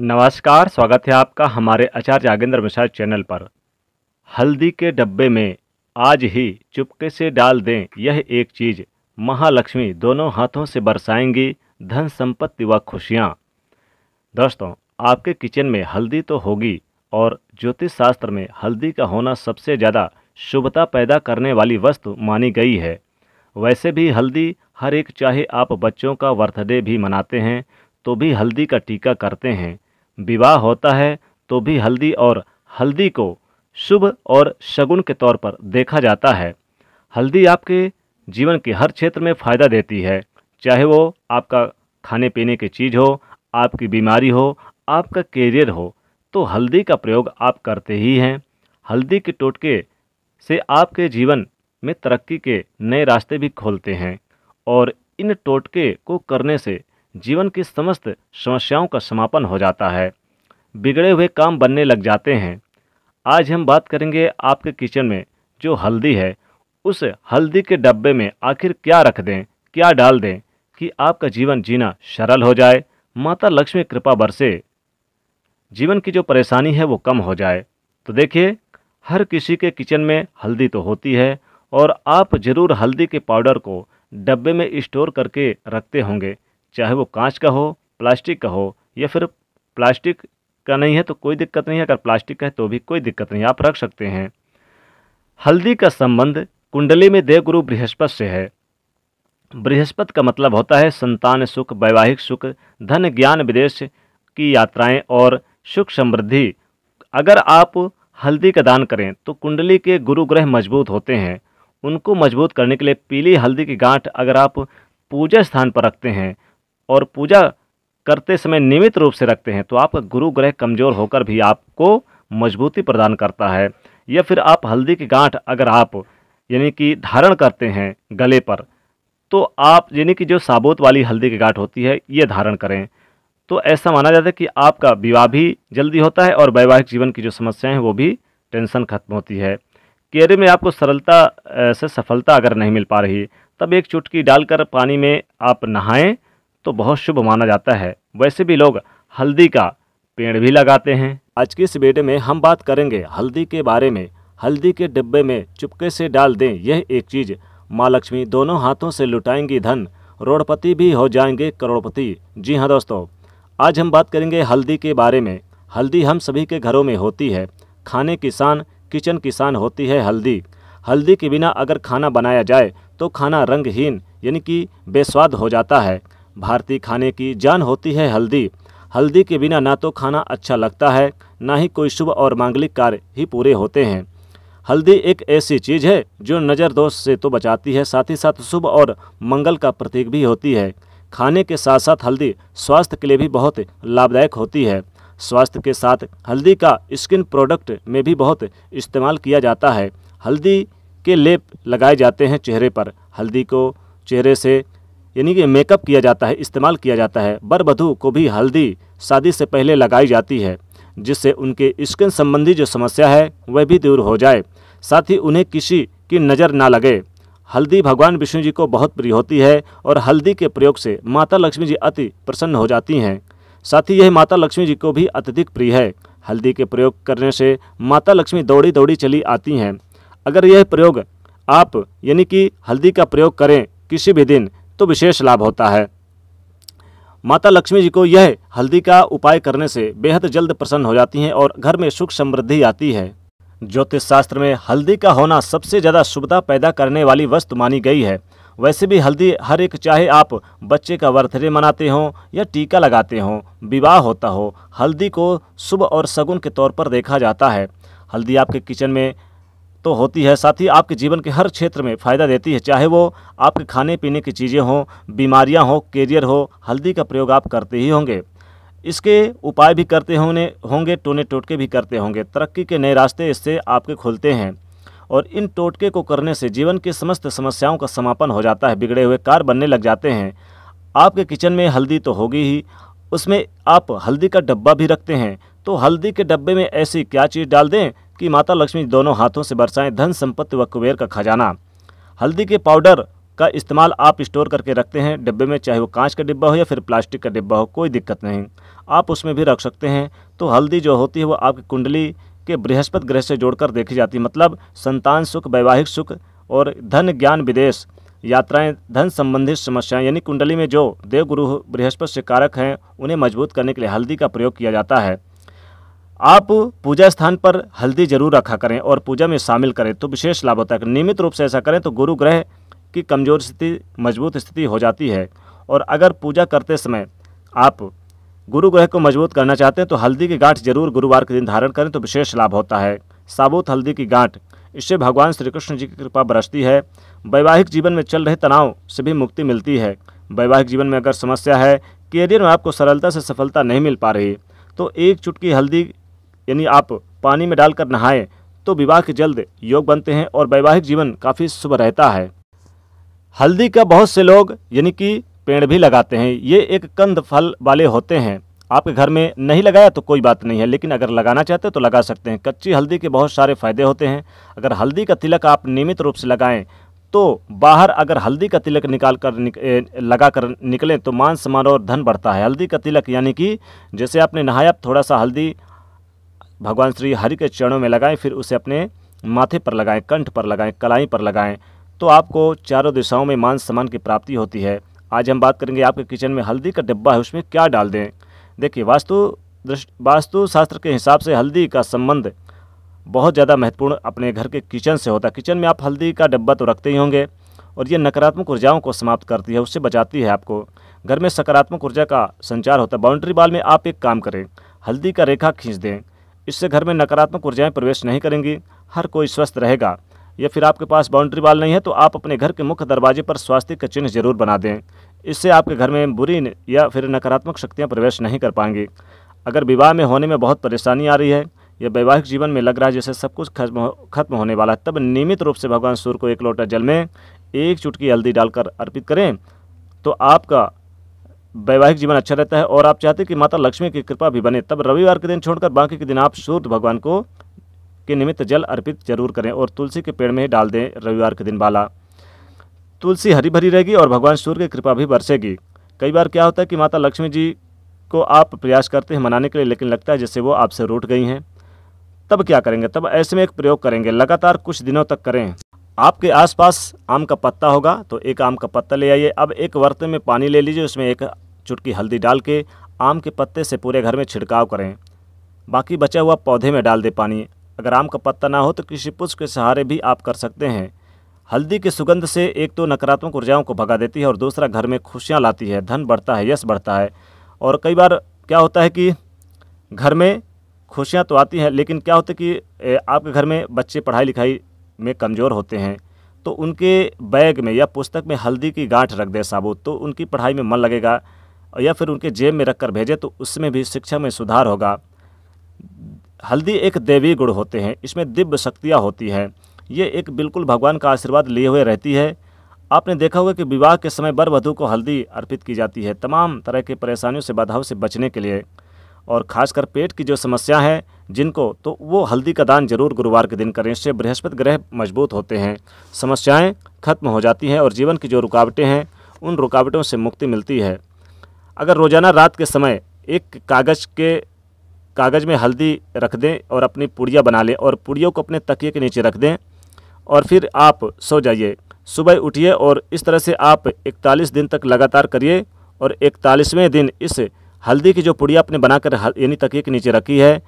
नमस्कार स्वागत है आपका हमारे आचार्य जागेंद्र मिश्रा चैनल पर हल्दी के डब्बे में आज ही चुपके से डाल दें यह एक चीज़ महालक्ष्मी दोनों हाथों से बरसाएंगी धन संपत्ति व खुशियाँ दोस्तों आपके किचन में हल्दी तो होगी और ज्योतिष शास्त्र में हल्दी का होना सबसे ज़्यादा शुभता पैदा करने वाली वस्तु मानी गई है वैसे भी हल्दी हर एक चाहे आप बच्चों का बर्थडे भी मनाते हैं तो भी हल्दी का टीका करते हैं विवाह होता है तो भी हल्दी और हल्दी को शुभ और शगुन के तौर पर देखा जाता है हल्दी आपके जीवन के हर क्षेत्र में फ़ायदा देती है चाहे वो आपका खाने पीने की चीज़ हो आपकी बीमारी हो आपका कैरियर हो तो हल्दी का प्रयोग आप करते ही हैं हल्दी के टोटके से आपके जीवन में तरक्की के नए रास्ते भी खोलते हैं और इन टोटके को करने से जीवन की समस्त समस्याओं का समापन हो जाता है बिगड़े हुए काम बनने लग जाते हैं आज हम बात करेंगे आपके किचन में जो हल्दी है उस हल्दी के डब्बे में आखिर क्या रख दें क्या डाल दें कि आपका जीवन जीना सरल हो जाए माता लक्ष्मी कृपा बरसे जीवन की जो परेशानी है वो कम हो जाए तो देखिए हर किसी के किचन में हल्दी तो होती है और आप ज़रूर हल्दी के पाउडर को डब्बे में स्टोर करके रखते होंगे चाहे वो कांच का हो प्लास्टिक का हो या फिर प्लास्टिक का नहीं है तो कोई दिक्कत नहीं है अगर प्लास्टिक का है तो भी कोई दिक्कत नहीं आप रख सकते हैं हल्दी का संबंध कुंडली में देवगुरु बृहस्पति से है बृहस्पति का मतलब होता है संतान सुख वैवाहिक सुख धन ज्ञान विदेश की यात्राएं और सुख समृद्धि अगर आप हल्दी का दान करें तो कुंडली के गुरु ग्रह मजबूत होते हैं उनको मजबूत करने के लिए पीली हल्दी की गांठ अगर आप पूजा स्थान पर रखते हैं और पूजा करते समय नियमित रूप से रखते हैं तो आपका गुरु ग्रह कमज़ोर होकर भी आपको मजबूती प्रदान करता है या फिर आप हल्दी की गांठ अगर आप यानी कि धारण करते हैं गले पर तो आप यानी कि जो साबुत वाली हल्दी की गांठ होती है ये धारण करें तो ऐसा माना जाता है कि आपका विवाह भी जल्दी होता है और वैवाहिक जीवन की जो समस्याएं हैं वो भी टेंशन खत्म होती है केरे में आपको सरलता से सफलता अगर नहीं मिल पा रही तब एक चुटकी डालकर पानी में आप नहाएं तो बहुत शुभ माना जाता है वैसे भी लोग हल्दी का पेड़ भी लगाते हैं आज की इस वीडियो में हम बात करेंगे हल्दी के बारे में हल्दी के डिब्बे में चुपके से डाल दें यह एक चीज़ माँ लक्ष्मी दोनों हाथों से लुटाएंगी धन रोड़पति भी हो जाएंगे करोड़पति जी हाँ दोस्तों आज हम बात करेंगे हल्दी के बारे में हल्दी हम सभी के घरों में होती है खाने किसान किचन किसान होती है हल्दी हल्दी के बिना अगर खाना बनाया जाए तो खाना रंगहीन यानी कि बेस्वाद हो जाता है भारतीय खाने की जान होती है हल्दी हल्दी के बिना ना तो खाना अच्छा लगता है ना ही कोई शुभ और मांगलिक कार्य ही पूरे होते हैं हल्दी एक ऐसी चीज़ है जो नज़र दोष से तो बचाती है साथ ही साथ शुभ और मंगल का प्रतीक भी होती है खाने के साथ साथ हल्दी स्वास्थ्य के लिए भी बहुत लाभदायक होती है स्वास्थ्य के साथ हल्दी का स्किन प्रोडक्ट में भी बहुत इस्तेमाल किया जाता है हल्दी के लेप लगाए जाते हैं चेहरे पर हल्दी को चेहरे से यानी कि मेकअप किया जाता है इस्तेमाल किया जाता है बर बधू को भी हल्दी शादी से पहले लगाई जाती है जिससे उनके स्किन संबंधी जो समस्या है वह भी दूर हो जाए साथ ही उन्हें किसी की नज़र ना लगे हल्दी भगवान विष्णु जी को बहुत प्रिय होती है और हल्दी के प्रयोग से माता लक्ष्मी जी अति प्रसन्न हो जाती हैं साथ ही यह माता लक्ष्मी जी को भी अत्यधिक प्रिय है हल्दी के प्रयोग करने से माता लक्ष्मी दौड़ी दौड़ी चली आती हैं अगर यह प्रयोग आप यानी कि हल्दी का प्रयोग करें किसी भी दिन तो विशेष लाभ होता है माता लक्ष्मी जी को यह हल्दी का उपाय करने से बेहद जल्द प्रसन्न हो जाती हैं और घर में सुख समृद्धि आती है ज्योतिष शास्त्र में हल्दी का होना सबसे ज़्यादा शुभता पैदा करने वाली वस्तु मानी गई है वैसे भी हल्दी हर एक चाहे आप बच्चे का बर्थडे मनाते हों या टीका लगाते हों विवाह होता हो हल्दी को शुभ और शगुन के तौर पर देखा जाता है हल्दी आपके किचन में तो होती है साथ ही आपके जीवन के हर क्षेत्र में फ़ायदा देती है चाहे वो आपके खाने पीने की चीज़ें हों बीमारियां हों कैरियर हो हल्दी का प्रयोग आप करते ही होंगे इसके उपाय भी करते होने होंगे टोने टोटके भी करते होंगे तरक्की के नए रास्ते इससे आपके खुलते हैं और इन टोटके को करने से जीवन की समस्त समस्याओं का समापन हो जाता है बिगड़े हुए कार बनने लग जाते हैं आपके किचन में हल्दी तो होगी ही उसमें आप हल्दी का डब्बा भी रखते हैं तो हल्दी के डब्बे में ऐसी क्या चीज़ डाल दें कि माता लक्ष्मी दोनों हाथों से बरसाएं धन संपत्ति व कुबेर का खजाना हल्दी के पाउडर का इस्तेमाल आप स्टोर करके रखते हैं डिब्बे में चाहे वो कांच का डिब्बा हो या फिर प्लास्टिक का डिब्बा हो कोई दिक्कत नहीं आप उसमें भी रख सकते हैं तो हल्दी जो होती है वो आपकी कुंडली के बृहस्पति ग्रह से जोड़कर देखी जाती है मतलब संतान सुख वैवाहिक सुख और धन ज्ञान विदेश यात्राएं धन संबंधित समस्याएं यानी कुंडली में जो देवगुरु बृहस्पति से कारक हैं उन्हें मजबूत करने के लिए हल्दी का प्रयोग किया जाता है आप पूजा स्थान पर हल्दी जरूर रखा करें और पूजा में शामिल करें तो विशेष लाभ होता है नियमित रूप से ऐसा करें तो गुरु ग्रह की कमज़ोर स्थिति मजबूत स्थिति हो जाती है और अगर पूजा करते समय आप गुरु ग्रह को मजबूत करना चाहते हैं तो हल्दी की गांठ जरूर गुरुवार के दिन धारण करें तो विशेष लाभ होता है साबुत हल्दी की गांठ इससे भगवान श्री कृष्ण जी की कृपा बरसती है वैवाहिक जीवन में चल रहे तनाव से भी मुक्ति मिलती है वैवाहिक जीवन में अगर समस्या है करियर में आपको सरलता से सफलता नहीं मिल पा रही तो एक चुटकी हल्दी यानी आप पानी में डालकर नहाएं तो विवाह के जल्द योग बनते हैं और वैवाहिक जीवन काफ़ी शुभ रहता है हल्दी का बहुत से लोग यानी कि पेड़ भी लगाते हैं ये एक कंद फल वाले होते हैं आपके घर में नहीं लगाया तो कोई बात नहीं है लेकिन अगर लगाना चाहते तो लगा सकते हैं कच्ची हल्दी के बहुत सारे फ़ायदे होते हैं अगर हल्दी का तिलक आप नियमित रूप से लगाएं तो बाहर अगर हल्दी का तिलक निकाल कर निक, ए, लगा कर निकलें तो मान सम्मान और धन बढ़ता है हल्दी का तिलक यानी कि जैसे आपने नहाया थोड़ा सा हल्दी भगवान श्री हरि के चरणों में लगाएं फिर उसे अपने माथे पर लगाएं कंठ पर लगाएं कलाई पर लगाएं तो आपको चारों दिशाओं में मान सम्मान की प्राप्ति होती है आज हम बात करेंगे आपके किचन में हल्दी का डिब्बा है उसमें क्या डाल दें देखिए वास्तु वास्तु शास्त्र के हिसाब से हल्दी का संबंध बहुत ज़्यादा महत्वपूर्ण अपने घर के किचन से होता है किचन में आप हल्दी का डिब्बा तो रखते ही होंगे और ये नकारात्मक ऊर्जाओं को समाप्त करती है उससे बचाती है आपको घर में सकारात्मक ऊर्जा का संचार होता है बाउंड्री बाल में आप एक काम करें हल्दी का रेखा खींच दें इससे घर में नकारात्मक ऊर्जाएं प्रवेश नहीं करेंगी हर कोई स्वस्थ रहेगा या फिर आपके पास बाउंड्री वाल नहीं है तो आप अपने घर के मुख्य दरवाजे पर स्वास्थ्य का चिन्ह जरूर बना दें इससे आपके घर में बुरी या फिर नकारात्मक शक्तियाँ प्रवेश नहीं कर पाएंगी अगर विवाह में होने में बहुत परेशानी आ रही है या वैवाहिक जीवन में लग रहा है जैसे सब कुछ खत्म हो, खत्म होने वाला है तब नियमित रूप से भगवान सूर्य को एक लोटा जल में एक चुटकी हल्दी डालकर अर्पित करें तो आपका वैवाहिक जीवन अच्छा रहता है और आप चाहते हैं कि माता लक्ष्मी की कृपा भी बने तब रविवार के दिन छोड़कर बाकी के दिन आप सूर्य भगवान को के निमित्त जल अर्पित जरूर करें और तुलसी के पेड़ में ही डाल दें रविवार के दिन बाला तुलसी हरी भरी रहेगी और भगवान सूर्य की कृपा भी बरसेगी कई बार क्या होता है कि माता लक्ष्मी जी को आप प्रयास करते हैं मनाने के लिए लेकिन लगता है जैसे वो आपसे रूट गई हैं तब क्या करेंगे तब ऐसे में एक प्रयोग करेंगे लगातार कुछ दिनों तक करें आपके आसपास आम का पत्ता होगा तो एक आम का पत्ता ले आइए अब एक वर्त में पानी ले लीजिए उसमें एक चुटकी हल्दी डाल के आम के पत्ते से पूरे घर में छिड़काव करें बाकी बचा हुआ पौधे में डाल दें पानी अगर आम का पत्ता ना हो तो किसी पुष्प के सहारे भी आप कर सकते हैं हल्दी की सुगंध से एक तो नकारात्मक ऊर्जाओं को भगा देती है और दूसरा घर में खुशियाँ लाती है धन बढ़ता है यश बढ़ता है और कई बार क्या होता है कि घर में खुशियाँ तो आती हैं लेकिन क्या होता है कि आपके घर में बच्चे पढ़ाई लिखाई में कमज़ोर होते हैं तो उनके बैग में या पुस्तक में हल्दी की गांठ रख दें साबुत तो उनकी पढ़ाई में मन लगेगा या फिर उनके जेब में रखकर भेजें तो उसमें भी शिक्षा में सुधार होगा हल्दी एक देवी गुण होते हैं इसमें दिव्य शक्तियाँ होती हैं ये एक बिल्कुल भगवान का आशीर्वाद लिए हुए रहती है आपने देखा होगा कि विवाह के समय बर वधु को हल्दी अर्पित की जाती है तमाम तरह की परेशानियों से बाधाओं से बचने के लिए और खासकर पेट की जो समस्या है जिनको तो वो हल्दी का दान जरूर गुरुवार के दिन करें इससे बृहस्पति ग्रह मजबूत होते हैं समस्याएं खत्म हो जाती हैं और जीवन की जो रुकावटें हैं उन रुकावटों से मुक्ति मिलती है अगर रोज़ाना रात के समय एक कागज़ के कागज़ में हल्दी रख दें और अपनी पुड़िया बना लें और पुड़ियों को अपने तकिए के नीचे रख दें और फिर आप सो जाइए सुबह उठिए और इस तरह से आप इकतालीस दिन तक लगातार करिए और इकतालीसवें दिन इस हल्दी की जो पुड़िया आपने बनाकर यानी तकिए के नीचे रखी है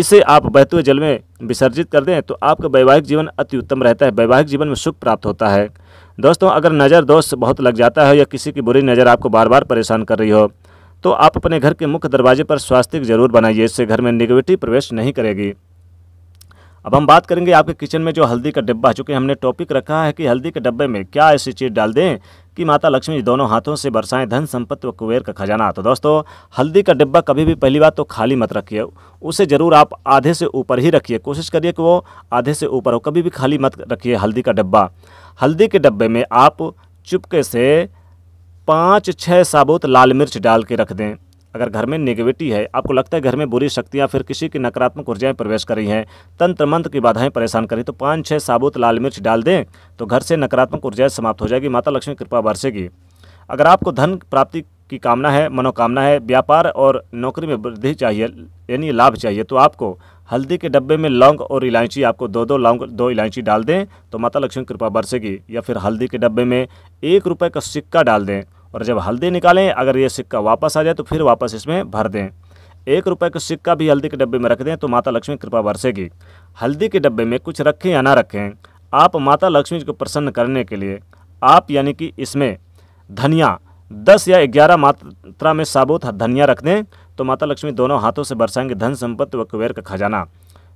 इसे आप बहते हुए जल में विसर्जित कर दें तो आपका वैवाहिक जीवन अति उत्तम रहता है वैवाहिक जीवन में सुख प्राप्त होता है दोस्तों अगर नज़र दोष बहुत लग जाता है या किसी की बुरी नज़र आपको बार बार परेशान कर रही हो तो आप अपने घर के मुख्य दरवाजे पर स्वास्तिक जरूर बनाइए इससे घर में निगेटिव प्रवेश नहीं करेगी अब हम बात करेंगे आपके किचन में जो हल्दी का डिब्बा चूँकि हमने टॉपिक रखा है कि हल्दी के डब्बे में क्या ऐसी चीज़ डाल दें कि माता लक्ष्मी दोनों हाथों से बरसाएं धन संपत्ति व कुबेर का खजाना तो दोस्तों हल्दी का डिब्बा कभी भी पहली बार तो खाली मत रखिए उसे ज़रूर आप आधे से ऊपर ही रखिए कोशिश करिए कि वो आधे से ऊपर हो कभी भी खाली मत रखिए हल्दी का डिब्बा हल्दी के डिब्बे में आप चुपके से पाँच छः साबुत लाल मिर्च डाल के रख दें अगर घर में नेगेविटी है आपको लगता है घर में बुरी शक्तियाँ फिर किसी की नकारात्मक ऊर्जाएं प्रवेश करी हैं तंत्र मंत्र की बाधाएं परेशान करी तो पाँच छः साबुत लाल मिर्च डाल दें तो घर से नकारात्मक ऊर्जाएं समाप्त हो जाएगी माता लक्ष्मी कृपा बरसेगी अगर आपको धन प्राप्ति की कामना है मनोकामना है व्यापार और नौकरी में वृद्धि चाहिए यानी लाभ चाहिए तो आपको हल्दी के डब्बे में लौंग और इलायची आपको दो दो लौंग दो इलायची डाल दें तो माता लक्ष्मी कृपा बरसेगी या फिर हल्दी के डब्बे में एक रुपये का सिक्का डाल दें और जब हल्दी निकालें अगर ये सिक्का वापस आ जाए तो फिर वापस इसमें भर दें एक रुपये का सिक्का भी हल्दी के डब्बे में रख दें तो माता लक्ष्मी कृपा बरसेगी हल्दी के डब्बे में कुछ रखें या ना रखें आप माता लक्ष्मी को प्रसन्न करने के लिए आप यानी कि इसमें धनिया दस या ग्यारह मात्रा में साबुत धनिया रख दें तो माता लक्ष्मी दोनों हाथों से बरसाएंगे धन संपत्ति व कुबेर का खजाना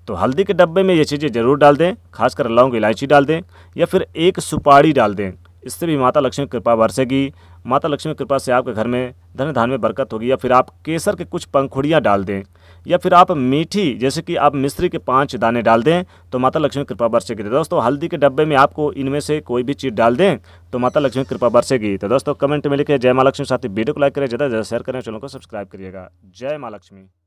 तो हल्दी के डब्बे में ये चीज़ें ज़रूर डाल दें खासकर लौंग इलायची डाल दें या फिर एक सुपारी डाल दें इससे भी माता लक्ष्मी कृपा बरसेगी माता लक्ष्मी कृपा से आपके घर में धन धान में बरकत होगी या फिर आप केसर के कुछ पंखुड़ियाँ डाल दें या फिर आप मीठी जैसे कि आप मिश्री के पाँच दाने डाल दें तो माता लक्ष्मी कृपा बरसेगी तो दोस्तों हल्दी के डब्बे में आपको इनमें से कोई भी चीज़ डाल दें तो माता लक्ष्मी कृपा बरसेगी तो दोस्तों कमेंट में लिखे जय माँ लक्ष्मी साथी वीडियो को लाइक करें ज़्यादा ज़्यादा शेयर करें चैनल को सब्सक्राइब करिएगा जय माँ लक्ष्मी